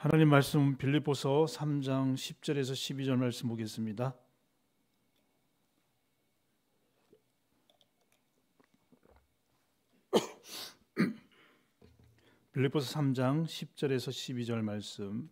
하나님 말씀 빌립보서 3장 10절에서 12절 말씀 보겠습니다. 빌립보서 3장 10절에서 12절 말씀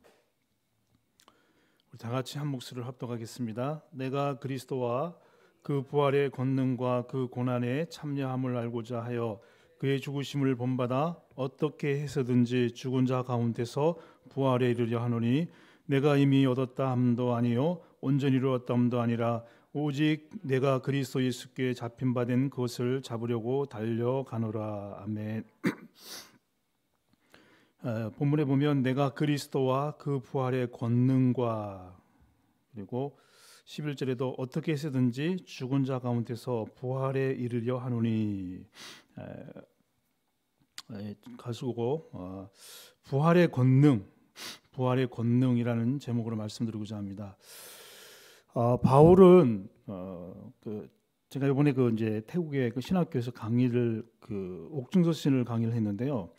우리 다 같이 한 목소리를 합독하겠습니다. 내가 그리스도와 그 부활의 권능과 그고난에 참여함을 알고자 하여 그의 죽으심을 본받아 어떻게 해서든지 죽은 자 가운데서 부활에 이르려 하노니 내가 이미 얻었다 함도 아니요 온전히 이루었다 함도 아니라 오직 내가 그리스도의 숙에 잡힌 바된 것을 잡으려고 달려가노라 아멘. 에, 어, 본문에 보면 내가 그리스도와 그 부활의 권능과 그리고 11절에도 어떻게 해서든지 죽은 자 가운데서 부활에 이르려 하노니 예, 가지고 어, 부활의 권능, 부활의 권능이라는 제목으로 말씀드리고자 합니다. 어, 바울은 어, 그 제가 이번에 그 이제 태국의 그 신학교에서 강의를 그 옥중서신을 강의를 했는데요.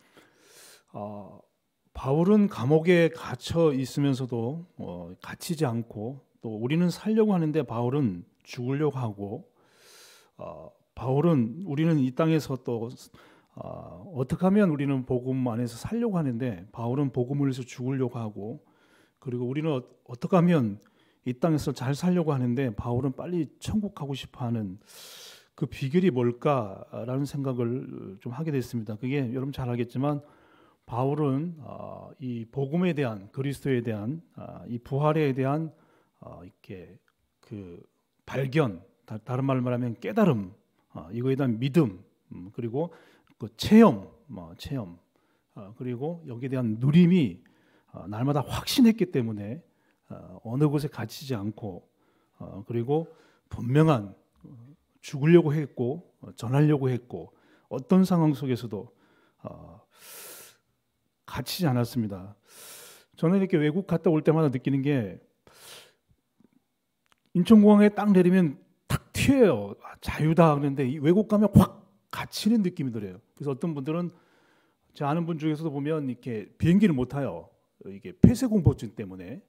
바울은 감옥에 갇혀 있으면서도 갇히지 않고 또 우리는 살려고 하는데 바울은 죽으려고 하고 바울은 우리는 이 땅에서 또 어, 아, 어떻게 하면 우리는 복음 안에서 살려고 하는데 바울은 복음을 위해서 죽으려고 하고 그리고 우리는 어, 어떻게 하면 이 땅에서 잘 살려고 하는데 바울은 빨리 천국 가고 싶어하는 그 비결이 뭘까라는 생각을 좀 하게 됐습니다. 그게 여러분 잘 알겠지만 바울은 어, 이 복음에 대한 그리스도에 대한 어, 이 부활에 대한 어, 이렇게 그 발견 다, 른 말로 말하면 깨달음 어, 이거에 대한 믿음 음, 그리고 그 체험, 뭐 체험 어, 그리고 여기에 대한 누림이 어, 날마다 확신했기 때문에 어, 어느 곳에 갇히지 않고 어, 그리고 분명한 어, 죽으려고 했고 어, 전하려고 했고 어떤 상황 속에서도 갇히지 않았습니다. 저는 이렇게 외국 갔다 올 때마다 느끼는 게 인천공항에 딱 내리면 탁 튀어요. 아, 자유다 그런데 외국 가면 확 갇히는 느낌이 들어요. 그래서 어떤 분들은 제 아는 분 중에서도 보면 이렇게 비행기를 못 타요. 이게 폐쇄 공포증 때문에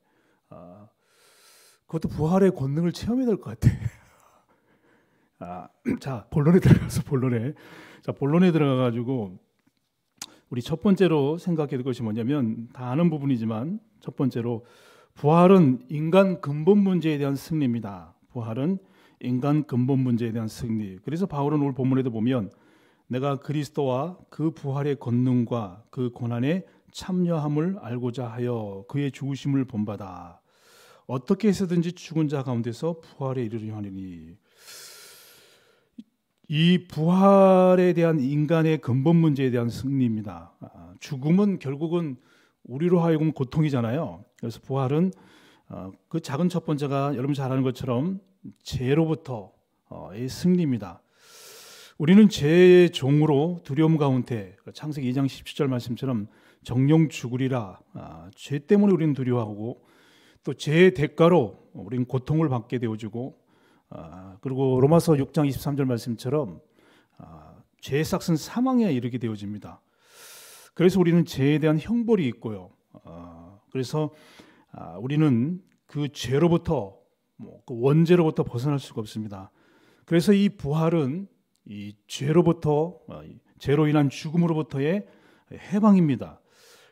아, 그것도 부활의 권능을 체험해야 될것 같아. 아, 자 본론에 들어가서 본론에 자 본론에 들어가 가지고 우리 첫 번째로 생각해야 될 것이 뭐냐면 다 아는 부분이지만 첫 번째로 부활은 인간 근본 문제에 대한 승리입니다. 부활은 인간 근본 문제에 대한 승리. 그래서 바울은 오늘 본문에도 보면 내가 그리스도와 그 부활의 권능과 그 고난의 참여함을 알고자 하여 그의 죽으심을 본받아 어떻게 해서든지 죽은 자 가운데서 부활에 이르려 하느니 이 부활에 대한 인간의 근본 문제에 대한 승리입니다. 아, 죽음은 결국은 우리로 하여금 고통이잖아요. 그래서 부활은 어, 그 작은 첫 번째가 여러분 잘 아는 것처럼 죄로부터 어, 의 승리입니다. 우리는 죄의 종으로 두려움 가운데 그 창세기 2장 17절 말씀처럼 정령 죽으리라 아, 죄 때문에 우리는 두려워하고 또 죄의 대가로 우리는 고통을 받게 되어지고 아, 그리고 로마서 6장 23절 말씀처럼 아, 죄의 싹은 사망에 이르게 되어집니다. 그래서 우리는 죄에 대한 형벌이 있고요. 어, 그래서 아, 우리는 그 죄로부터 뭐, 그 원죄로부터 벗어날 수가 없습니다. 그래서 이 부활은 이 죄로부터 어, 죄로 인한 죽음으로부터의 해방입니다.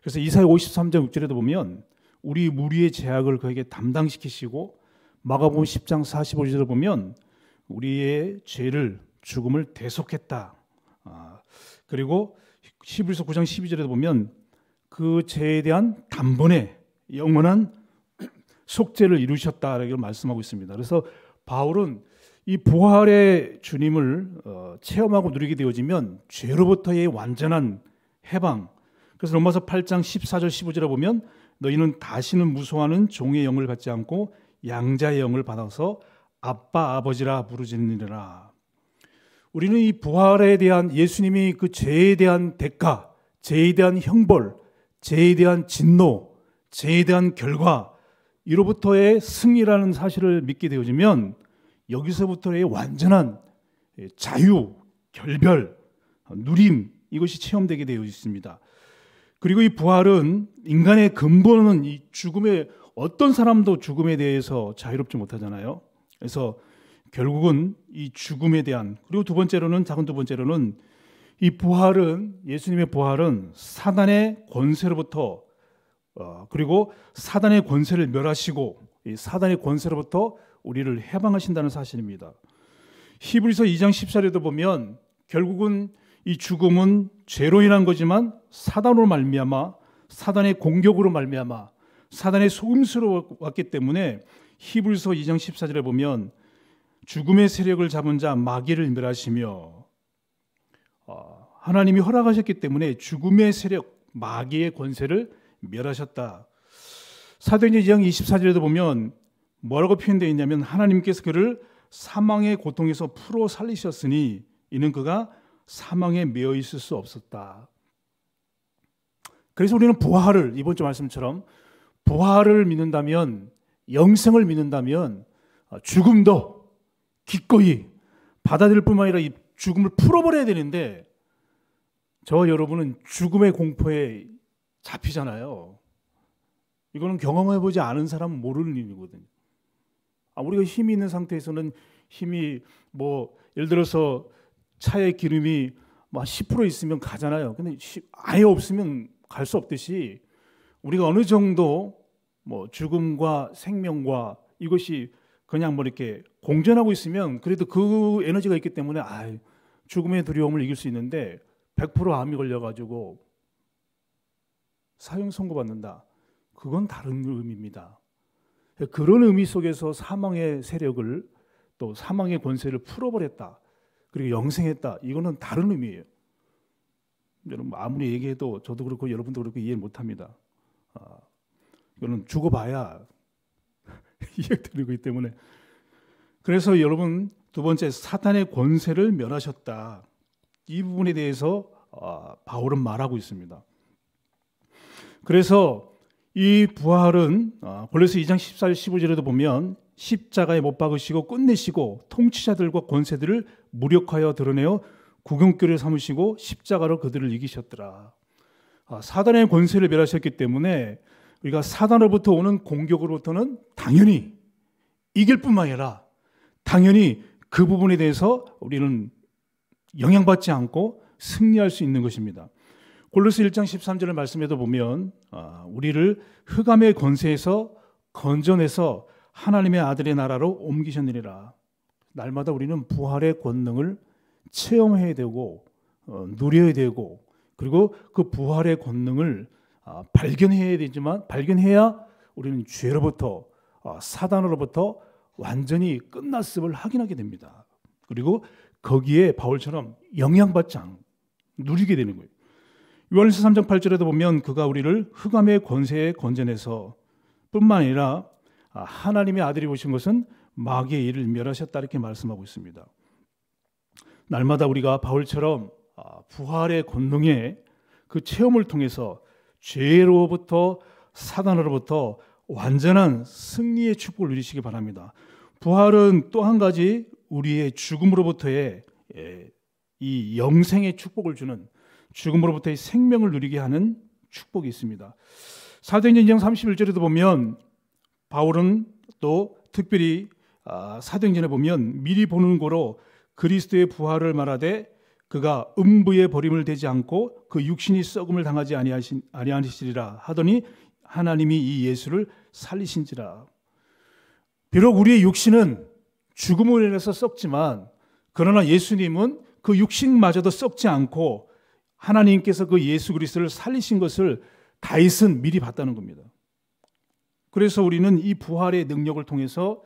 그래서 이사야 53장 6절에도 보면 우리 무리의 제약을 그에게 담당시키시고 마가복음 10장 45절에 보면 우리의 죄를 죽음을 대속했다. 아, 그리고 히브서 9장 12절에 보면 그 죄에 대한 단번에 영원한 속죄를 이루셨다라고 말씀하고 있습니다. 그래서 바울은 이 부활의 주님을 어, 체험하고 누리게 되어지면 죄로부터의 완전한 해방. 그래서 로마서 8장 14절 15절에 보면 너희는 다시는 무서워하는 종의 영을 받지 않고 양자의 영을 받아서 아빠 아버지라 부르짖느니라. 우리는 이 부활에 대한 예수님이 그 죄에 대한 대가, 죄에 대한 형벌, 죄에 대한 진노 죄에 대한 결과 이로부터의 승리라는 사실을 믿게 되어지면 여기서부터의 완전한 예, 자유, 결별, 누림 이것이 체험되게 되어 있습니다. 그리고 이 부활은 인간의 근본은 이 죽음의 어떤 사람도 죽음에 대해서 자유롭지 못하잖아요. 그래서 결국은 이 죽음에 대한 그리고 두 번째로는 작은 두 번째로는 이 부활은 예수님의 부활은 사단의 권세로부터 어, 그리고 사단의 권세를 멸하시고 사단의 권세로부터 우리를 해방하신다는 사실입니다. 히브리서 2장 14절에도 보면 결국은 이 죽음은 죄로 인한 거지만 사단으로 말미암아 사단의 공격으로 말미암아 사단의 소음스러 왔기 때문에 히브리서 2장 14절에 보면 죽음의 세력을 잡은 자 마귀를 멸하시며 어, 하나님이 허락하셨기 때문에 죽음의 세력 마귀의 권세를 멸하셨다. 사도행전 2 4절에도 보면 뭐라고 표현되어 있냐면 하나님께서 그를 사망의 고통에서 풀어 살리셨으니 이는 그가 사망에 매어 있을 수 없었다. 그래서 우리는 부활을 이번 주 말씀처럼 부활을 믿는다면 영생을 믿는다면 어, 죽음도 기꺼이 받아들일 뿐만 아니라 이 죽음을 풀어버려야 되는데 저 여러분은 죽음의 공포에 잡히잖아요. 이거는 경험해 보지 않은 사람 모르는 일이거든요. 아, 우리가 힘이 있는 상태에서는 힘이 뭐 예를 들어서 차의 기름이 막 10% 뭐 있으면 가잖아요. 근데 아예 없으면 갈 수 없듯이 우리가 어느 정도 뭐 죽음과 생명과 이것이 그냥 뭐 이렇게 공존하고 있으면 그래도 그 에너지가 있기 때문에 아 죽음의 두려움을 이길 수 있는데 100% 암이 걸려가지고 사형 선고받는다. 그건 다른 의미입니다. 그런 의미 속에서 사망의 세력을 또 사망의 권세를 풀어버렸다. 그리고 영생했다. 이거는 다른 의미예요. 여러분 아무리 얘기해도 저도 그렇고 여러분도 그렇고 이해 못합니다. 아, 이거는 죽어봐야 이해드리고있기 때문에 그래서 여러분 두 번째 사탄의 권세를 면하셨다이 부분에 대해서 아, 바울은 말하고 있습니다. 그래서 이 부활은 아, 골로새 2장 14절 15절에도 보면 십자가에 못 박으시고 끝내시고 통치자들과 권세들을 무력하여 드러내어 구경교를 삼으시고 십자가로 그들을 이기셨더라. 아, 사단의 권세를 멸하셨기 때문에 우리가 사단으로부터 오는 공격으로부터는 당연히 이길 뿐만 아니라 당연히 그 부분에 대해서 우리는 영향받지 않고 승리할 수 있는 것입니다. 골로스 1장 1 3절을말씀해도 보면 아, 우리를 흑암의 권세에서 건져내서 하나님의 아들의 나라로 옮기셨느니라. 날마다 우리는 부활의 권능을 체험해야 되고 어, 누려야 되고 그리고 그 부활의 권능을 아, 발견해야 되지만 발견해야 우리는 죄로부터 아, 사단으로부터 완전히 끝났음을 확인하게 됩니다. 그리고 거기에 바울처럼 영향받지 않 누리게 되는 거예요. 요한일서 3장 8절에도 보면 그가 우리를 흑암의 권세에 건져내서 뿐만 아니라 아, 하나님의 아들이 오신 것은 마귀의 일을 멸하셨다 이렇게 말씀하고 있습니다. 날마다 우리가 바울처럼 아, 부활의 권능에 그 체험을 통해서 죄로부터 사단으로부터 완전한 승리의 축복을 누리시기 바랍니다. 부활은 또 한 가지 우리의 죽음으로부터의 예, 이 영생의 축복을 주는 죽음으로부터의 생명을 누리게 하는 축복이 있습니다. 사도행전 2장 31절에도 보면 바울은 또 특별히 아, 사도행전에 보면 미리 보는 고로 그리스도의 부활을 말하되 그가 음부의 버림을 대지 않고 그 육신이 썩음을 당하지 아니하시리라 하더니 하나님이 이 예수를 살리신지라. 비록 우리의 육신은 죽음으 인해서 썩지만 그러나 예수님은 그 육신마저도 썩지 않고 하나님께서 그 예수 그리스도를 살리신 것을 다윗은 미리 봤다는 겁니다. 그래서 우리는 이 부활의 능력을 통해서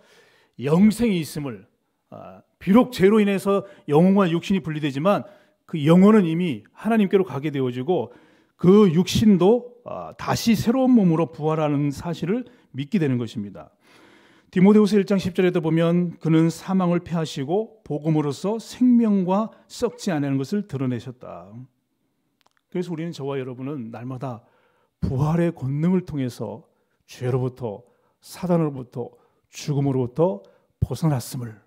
영생이 있음을 아, 비록 죄로 인해서 영혼과 육신이 분리되지만 그 영혼은 이미 하나님께로 가게 되어지고 그 육신도 아, 다시 새로운 몸으로 부활하는 사실을 믿게 되는 것입니다. 디모데후서 1장 10절에도 보면 그는 사망을 패하시고 복음으로써 생명과 썩지 않는 것을 드러내셨다. 그래서 우리는 저와 여러분은 날마다 부활의 권능을 통해서 죄로부터 사단으로부터 죽음으로부터 벗어났음을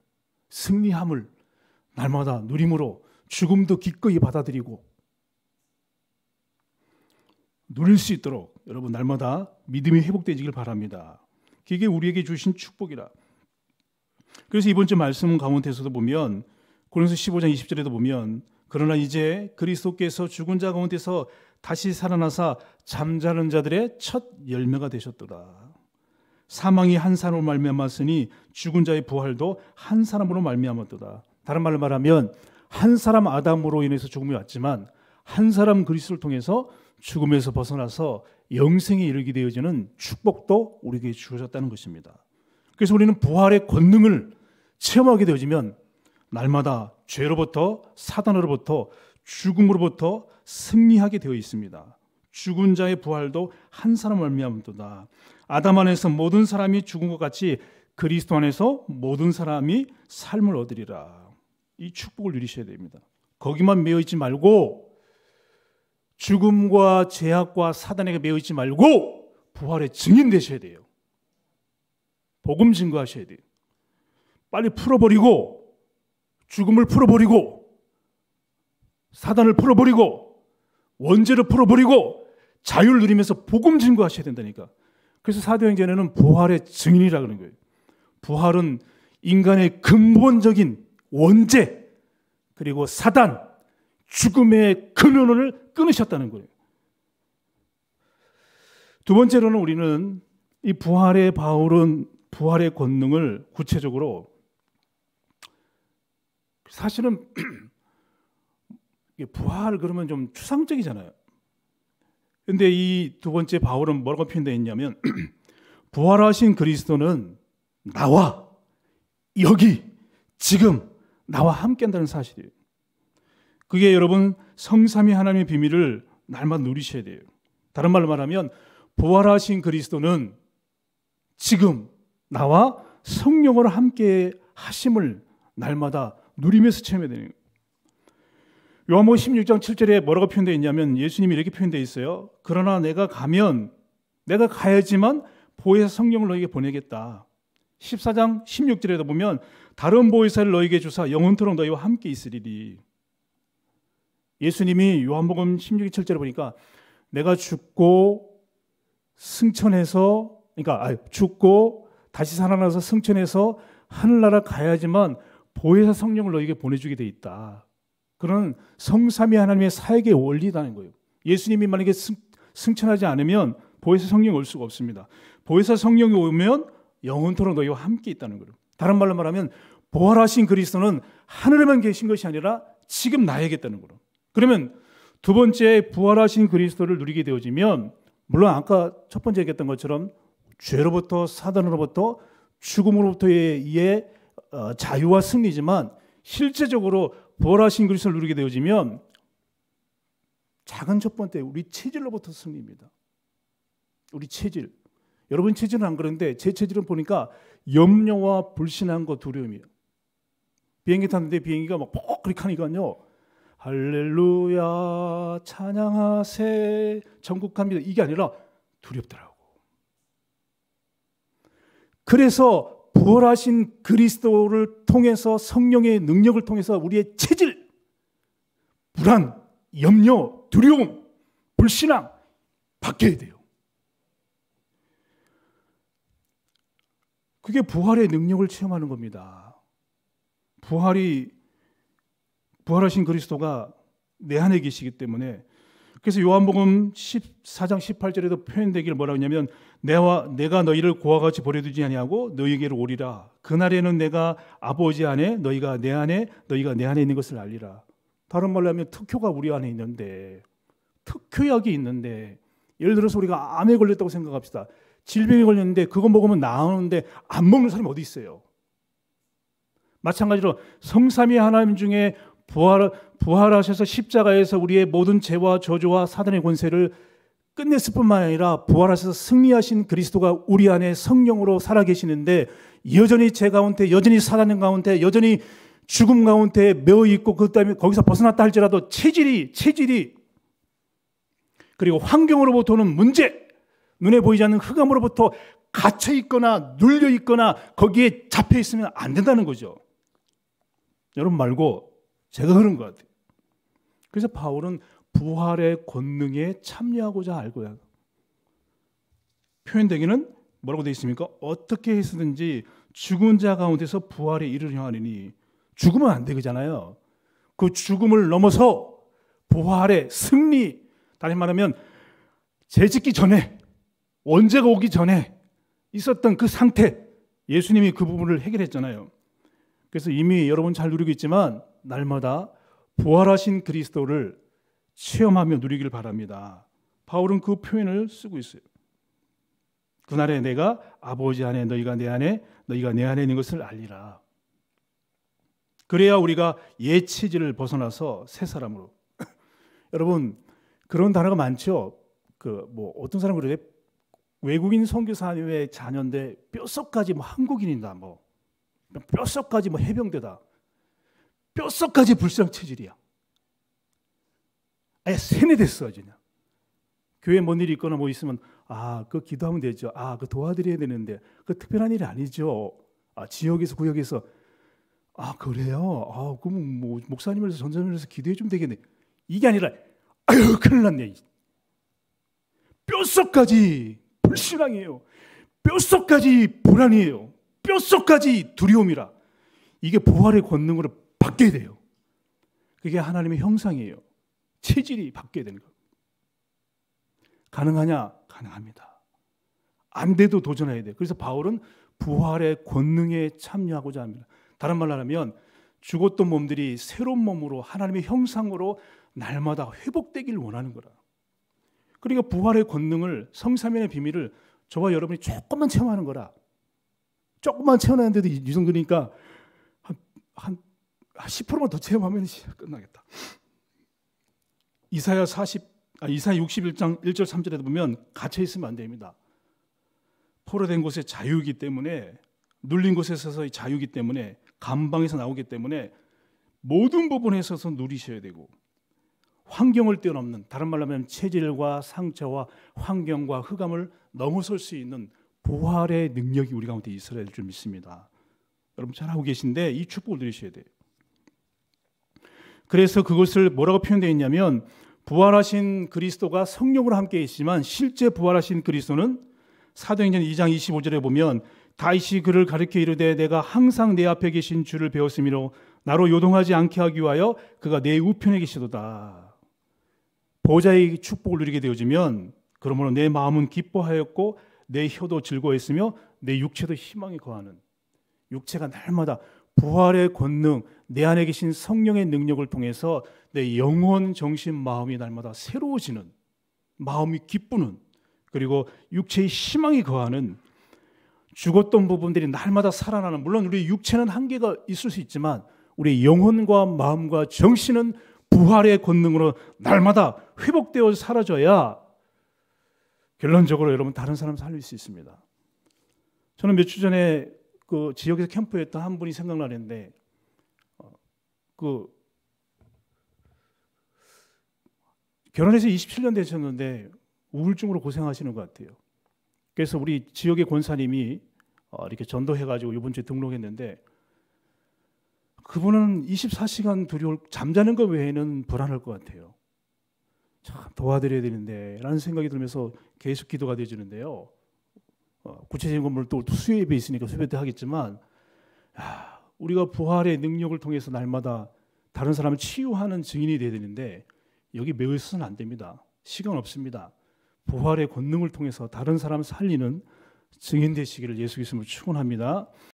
승리함을 날마다 누림으로 죽음도 기꺼이 받아들이고 누릴 수 있도록 여러분 날마다 믿음이 회복되지길 바랍니다. 그게 우리에게 주신 축복이라. 그래서 이번 주 말씀 가운데서도 보면 고린서 15장 20절에도 보면 그러나 이제 그리스도께서 죽은 자 가운데서 다시 살아나사 잠자는 자들의 첫 열매가 되셨더라. 사망이 한 사람으로 말미암았으니 죽은 자의 부활도 한 사람으로 말미암았더라. 다른 말로 말하면 한 사람 아담으로 인해서 죽음이 왔지만 한 사람 그리스도를 통해서 죽음에서 벗어나서 영생에 이르게 되어지는 축복도 우리에게 주어졌다는 것입니다. 그래서 우리는 부활의 권능을 체험하게 되어지면 날마다 죄로부터 사단으로부터 죽음으로부터 승리하게 되어 있습니다. 죽은 자의 부활도 한 사람 을미함도다 아담 안에서 모든 사람이 죽은 것 같이 그리스도 안에서 모든 사람이 삶을 얻으리라. 이 축복을 누리셔야 됩니다. 거기만 매여 있지 말고 죽음과 죄악과 사단에게 매여 있지 말고 부활의 증인 되셔야 돼요. 복음 증거하셔야 돼요. 빨리 풀어버리고 죽음을 풀어버리고 사단을 풀어버리고 원죄를 풀어버리고 자유를 누리면서 복음 증거하셔야 된다니까. 그래서 사도행전에는 부활의 증인이라 그러는 거예요. 부활은 인간의 근본적인 원죄 그리고 사단 죽음의 근원을 끊으셨다는 거예요. 두 번째로는 우리는 이 부활의 바울은 부활의 권능을 구체적으로 사실은 부활 그러면 좀 추상적이잖아요. 근데 이 두 번째 바울은 뭐라고 표현되있냐면 부활하신 그리스도는 나와 여기 지금 나와 함께한다는 사실이에요. 그게 여러분 성삼위 하나님의 비밀을 날마다 누리셔야 돼요. 다른 말로 말하면 부활하신 그리스도는 지금 나와 성령으로 함께 하심을 날마다 누리면서 체험해야 되는 거예요. 요한복음 16장 7절에 뭐라고 표현되어 있냐면 예수님이 이렇게 표현되어 있어요. 그러나 내가 가면 내가 가야지만 보혜사 성령을 너에게 보내겠다. 14장 16절에도 보면 다른 보혜사를 너에게 주사 영원토록 너희와 함께 있으리니 예수님이 요한복음 16장 7절에 보니까 내가 죽고 승천해서 그러니까 아니, 죽고 다시 살아나서 승천해서 하늘나라 가야지만 보혜사 성령을 너에게 보내주게 돼 있다. 그런 성삼위 하나님의 사역의 원리라는 거예요. 예수님이 만약에 승, 승천하지 않으면 보혜사 성령이 올 수가 없습니다. 보혜사 성령이 오면 영원토록 너희와 함께 있다는 거예요. 다른 말로 말하면 보활하신 그리스도는 하늘에만 계신 것이 아니라 지금 나에게 있다는 거예요. 그러면 두 번째 부활하신 그리스도를 누리게 되어지면 물론 아까 첫 번째 얘기했던 것처럼 죄로부터 사단으로부터 죽음으로부터 의해 어, 자유와 승리지만 실제적으로 부활하신 그리스도를 누리게 되어지면 작은 첫 번째 우리 체질로부터 승리입니다. 우리 체질. 여러분 체질은 안 그런데 제 체질은 보니까 염려와 불신한 거 두려움이에요. 비행기 탔는데 비행기가 막 퍽그릭 하니까요. 할렐루야 찬양하세 전국 갑니다. 이게 아니라 두렵더라고. 그래서 부활하신 그리스도를 통해서 성령의 능력을 통해서 우리의 체질, 불안, 염려, 두려움, 불신앙 바뀌어야 돼요. 그게 부활의 능력을 체험하는 겁니다. 부활이 부활하신 그리스도가 내 안에 계시기 때문에 그래서 요한복음 14장 18절에도 표현되기를 뭐라고 하냐면 내와 내가 너희를 고아 같이 버려두지 아니하고 너희에게로 오리라 그날에는 내가 아버지 안에 너희가 내 안에 너희가 내 안에 있는 것을 알리라 다른 말로 하면 특효가 우리 안에 있는데 특효약이 있는데 예를 들어서 우리가 암에 걸렸다고 생각합시다 질병에 걸렸는데 그거 먹으면 나오는데 안 먹는 사람이 어디 있어요 마찬가지로 성삼위 하나님 중에 부활, 부활하셔서 십자가에서 우리의 모든 죄와 저주와 사단의 권세를 끝냈을 뿐만 아니라 부활하셔서 승리하신 그리스도가 우리 안에 성령으로 살아계시는데 여전히 죄 가운데 여전히 사단의 가운데 여전히 죽음 가운데 매어 있고 그다음에 거기서 벗어났다 할지라도 체질이 체질이 그리고 환경으로부터 오는 문제 눈에 보이지 않는 흑암으로부터 갇혀 있거나 눌려 있거나 거기에 잡혀 있으면 안 된다는 거죠. 여러분 말고 제가 그런 것 같아요. 그래서 바울은 부활의 권능에 참여하고자 알고 요 표현되기는 뭐라고 되어 있습니까? 어떻게 했든지 죽은 자 가운데서 부활의 일을 행하리니 죽으면 안 되잖아요. 그 죽음을 넘어서 부활의 승리, 다시 말하면 재짓기 전에 원제가 오기 전에 있었던 그 상태, 예수님이 그 부분을 해결했잖아요. 그래서 이미 여러분 잘 누리고 있지만 날마다 부활하신 그리스도를 체험하며 누리길 바랍니다. 바울은 그 표현을 쓰고 있어요. 그날에 내가 아버지 안에 너희가 내 안에 너희가 내 안에 있는 것을 알리라. 그래야 우리가 예체질을 벗어나서 새 사람으로. 여러분 그런 단어가 많죠. 그 뭐 어떤 사람 그러게 외국인 선교사님의 자녀인데 뼛속까지 뭐 한국인이다 뭐 뼛속까지 뭐 해병대다 뼛속까지 불쌍 체질이야. 아예 세뇌됐어 그냥. 교회 뭔 일이 있거나 뭐 있으면 아, 그 기도하면 되죠. 아, 그 도와드려야 되는데 그 특별한 일이 아니죠. 아, 지역에서 구역에서 아, 그래요. 아, 그럼 뭐 목사님에서 전자님에서 기도해 주면 되겠네. 이게 아니라 아유, 큰일 났네. 뼛속까지 불신앙이에요. 뼛속까지 불안이에요. 뼛속까지 두려움이라. 이게 부활의 권능으로 바뀌어야 돼요. 그게 하나님의 형상이에요. 체질이 바뀌어야 되는 거예요. 가능하냐? 가능합니다. 안 돼도 도전해야 돼요. 그래서 바울은 부활의 권능에 참여하고자 합니다. 다른 말로 하면 죽었던 몸들이 새로운 몸으로 하나님의 형상으로 날마다 회복되길 원하는 거라. 그러니까 부활의 권능을 성사면의 비밀을 저와 여러분이 조금만 체험하는 거라. 조금만 체험하는데도 이 정도니까 한, 한 10%만 아, 더 체험하면 끝나겠다. 이사야 40, 아, 이사야 61장 1절 3절에 보면 갇혀 있으면 안 됩니다. 포로된 곳에 자유이기 때문에 눌린 곳에 서서의 자유이기 때문에 감방에서 나오기 때문에 모든 부분에 있서 누리셔야 되고 환경을 뛰어넘는 다른 말로 하면 체질과 상처와 환경과 흑암을 넘어설 수 있는 부활의 능력이 우리 가운데 있어야 될줄 믿습니다. 여러분 잘하고 계신데 이 축복을 누리셔야 돼요. 그래서 그것을 뭐라고 표현되어 있냐면 부활하신 그리스도가 성령으로 함께 있지만 실제 부활하신 그리스도는 사도행전 2장 25절에 보면 다시 그를 가르켜 이르되 내가 항상 내 앞에 계신 주를 배웠으므로 나로 요동하지 않게 하기 위하여 그가 내 우편에 계시도다. 보좌의 축복을 누리게 되어지면 그러므로 내 마음은 기뻐하였고 내 혀도 즐거워했으며 내 육체도 희망이 거하는 육체가 날마다 부활의 권능, 내 안에 계신 성령의 능력을 통해서 내 영혼, 정신, 마음이 날마다 새로워지는 마음이 기쁘는 그리고 육체의 희망이 거하는 죽었던 부분들이 날마다 살아나는 물론 우리 육체는 한계가 있을 수 있지만 우리 영혼과 마음과 정신은 부활의 권능으로 날마다 회복되어 사라져야 결론적으로 여러분 다른 사람 살릴 수 있습니다. 저는 몇 주 전에 그 지역에서 캠프했던 한 분이 생각나는데 어, 그 결혼해서 27년 되셨는데 우울증으로 고생하시는 것 같아요. 그래서 우리 지역의 권사님이 어, 이렇게 전도해가지고 이번 주에 등록했는데 그분은 24시간 두려울 잠자는 것 외에는 불안할 것 같아요. 참 도와드려야 되는데 라는 생각이 들면서 계속 기도가 되지는데요. 어 구체적인 어, 건물 또 수요예배 있으니까 수요예배 하겠지만 야, 우리가 부활의 능력을 통해서 날마다 다른 사람을 치유하는 증인이 되야 되는데 여기 매일 쓰는 안 됩니다. 시간 없습니다. 부활의 권능을 통해서 다른 사람 살리는 증인 되시기를 예수 께리스도로 축원합니다.